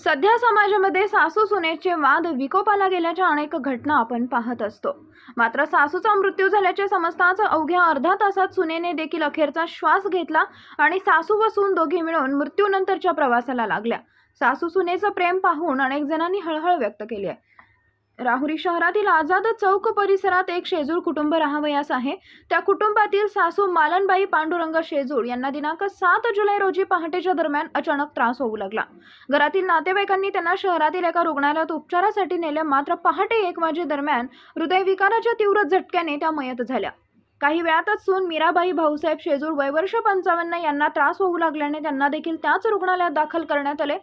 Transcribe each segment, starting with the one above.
सध्या समाजामध्ये सासू सुनेचे वाद विकोपाला गेल्याच्या अनेक घटना आपण पाहत असतो मात्र सासूचा मृत्यू झाल्याचे समजताच अवघ्या अर्धा तासात सुनेने देखील अखेरचा श्वास घेतला आणि सासू व सून दोघे मिळून मृत्यूनंतरच्या प्रवासाला लागल्या सासू सुनेचं प्रेम पाहून अनेक जणांनी हळहळ व्यक्त केली आहे राहुरी शहरातील आझाद चौक परिसरात एक शेजूर कुटुंब राहावयास आहे त्या कुटुंबातील सासू मालनबाई पांडुरंग शेजूर यांना दिनांक सात जुलै रोजी पहाटेच्या दरम्यान अचानक त्रास होऊ लागला घरातील नातेवाईकांनी त्यांना शहरातील एका रुग्णालयात उपचारासाठी नेले मात्र पहाटे एक वाजे दरम्यान हृदयविकाराच्या तीव्र झटक्याने त्या मयत झाल्या काही वेळातच सून मीराबाई भाऊसाहेब शेजूर वयवर्ष पंचावन्न यांना त्रास होऊ लागल्याने त्यांना देखील त्याच रुग्णालयात दाखल करण्यात आले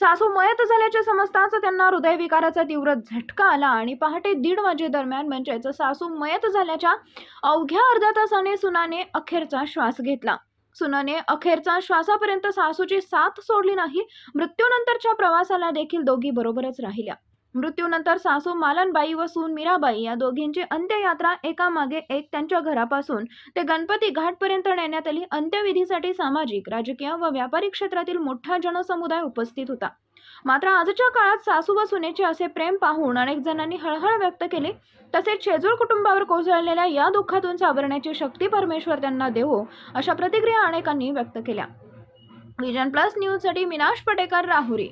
सासू मयत झाल्याचे समजताच त्यांना हृदयविकाराचा तीव्र झटका आला आणि पहाटे दीड वाजेदरम्यान म्हणजेच सासू मयत झाल्याच्या अवघ्या अर्ध्या तासाने सुनाने अखेरचा श्वास घेतला सुनाने अखेरचा श्वासापर्यंत सासूची साथ सोडली नाही मृत्यूनंतरच्या प्रवासाला देखील दोघी बरोबरच राहिल्या मृत्यूनंतर सासू मालनबाई व सून मीराबाई या दोघींची अंत्ययात्रा एकामागे एक त्यांच्या घरापासून ते गणपती घाटपर्यंत नेण्यात आली अंत्यविधीसाठी सामाजिक राजकीय व व्यापारी क्षेत्रातील मोठा जनसमुदाय उपस्थित होता मात्र आजच्या काळात सासू व सुनेचे असे प्रेम पाहून अनेक जणांनी हळहळ व्यक्त केली तसेच शेजूर कुटुंबावर कोसळलेल्या या दुःखातून सावरण्याची शक्ती परमेश्वर त्यांना देवो अशा प्रतिक्रिया अनेकांनी व्यक्त केल्या विजन प्लस न्यूजसाठी मिनाश पटेकर राहुरी